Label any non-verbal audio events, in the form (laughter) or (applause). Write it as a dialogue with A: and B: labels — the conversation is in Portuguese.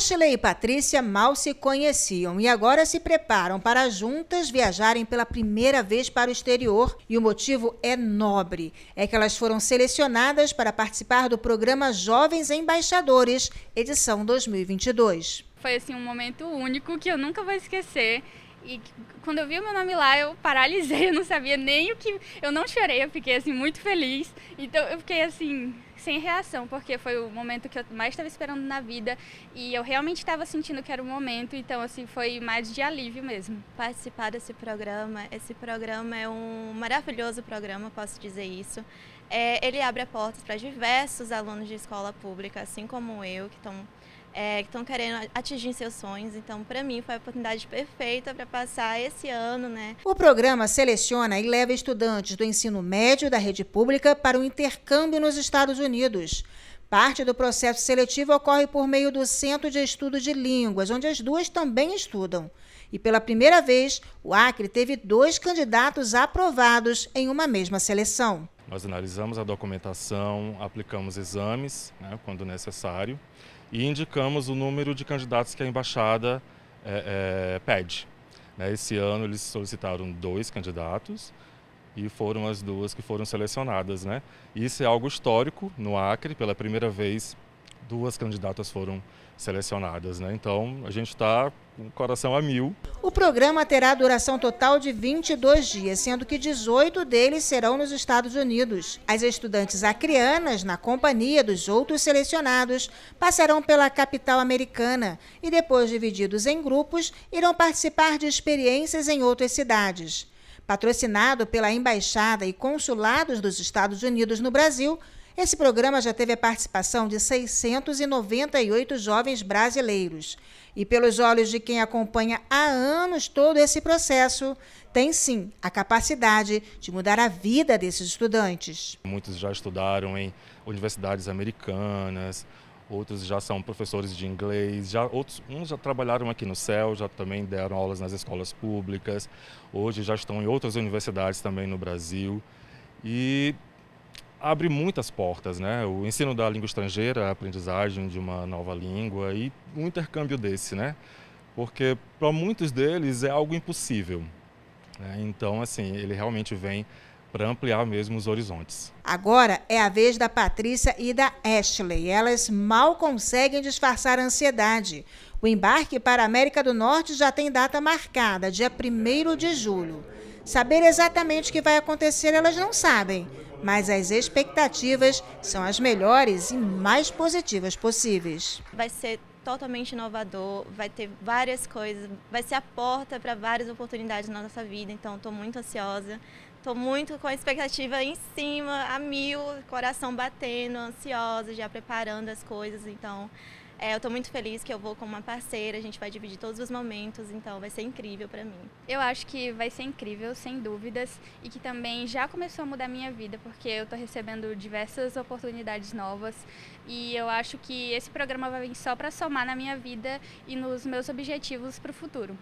A: Ashley e Patrícia mal se conheciam e agora se preparam para juntas viajarem pela primeira vez para o exterior. E o motivo é nobre: é que elas foram selecionadas para participar do programa Jovens Embaixadores, edição 2022.
B: Foi assim um momento único que eu nunca vou esquecer. E quando eu vi o meu nome lá, eu paralisei, (laughs) eu não sabia nem o que. Eu não chorei, eu fiquei assim muito feliz. Então eu fiquei assim, sem reação, porque foi o momento que eu mais estava esperando na vida
C: e eu realmente estava sentindo que era o momento, então assim, foi mais de alívio mesmo. Participar desse programa, esse programa é um maravilhoso programa, posso dizer isso. É, ele abre portas para diversos alunos de escola pública, assim como eu, que estão é, que estão querendo atingir seus sonhos. Então, para mim, foi a oportunidade perfeita para passar esse
A: ano, né? O programa seleciona e leva estudantes do ensino médio da rede pública para o intercâmbio nos Estados Unidos. Parte do processo seletivo ocorre por meio do Centro de Estudo de Línguas, onde as duas também estudam. E pela primeira vez, o Acre teve dois candidatos aprovados em uma mesma seleção.
D: Nós analisamos a documentação, aplicamos exames né, quando necessário e indicamos o número de candidatos que a embaixada é, é, pede. Né, esse ano eles solicitaram dois candidatos e foram as duas que foram selecionadas. Né? Isso é algo histórico no Acre, pela primeira vez duas candidatas foram selecionadas. Né? Então a gente está com o coração a mil.
A: O programa terá duração total de 22 dias, sendo que 18 deles serão nos Estados Unidos. As estudantes acrianas, na companhia dos outros selecionados, passarão pela capital americana e, depois divididos em grupos, irão participar de experiências em outras cidades. Patrocinado pela Embaixada e Consulados dos Estados Unidos no Brasil, esse programa já teve a participação de 698 jovens brasileiros. E, pelos olhos de quem acompanha há anos todo esse processo, tem sim a capacidade de mudar a vida desses estudantes.
D: Muitos já estudaram em universidades americanas, outros já são professores de inglês, já outros, uns já trabalharam aqui no CEL, já também deram aulas nas escolas públicas, hoje já estão em outras universidades também no Brasil. E abre muitas portas, né? O ensino da língua estrangeira, é a aprendizagem de uma nova língua e um intercâmbio desse, né? Porque para muitos deles é algo impossível. Né? Então, assim, ele realmente vem para ampliar mesmo os horizontes.
A: Agora é a vez da Patrícia e da Ashley. Elas mal conseguem disfarçar a ansiedade. O embarque para a América do Norte já tem data marcada, dia 1 de julho. Saber exatamente o que vai acontecer elas não sabem, mas as expectativas são as melhores e mais positivas possíveis.
C: Vai ser totalmente inovador, vai ter várias coisas, vai ser a porta para várias oportunidades na nossa vida, então estou muito ansiosa, estou muito com a expectativa em cima, a mil, coração batendo, ansiosa, já preparando as coisas, então é, eu estou muito feliz que eu vou com uma parceira, a gente vai dividir todos os momentos, então vai ser incrível para mim. Eu acho que vai ser incrível, sem dúvidas, e que também já começou a mudar minha vida, porque eu estou recebendo
B: diversas oportunidades novas e eu acho que esse programa vai vir só para somar na minha vida e nos meus objetivos para o futuro.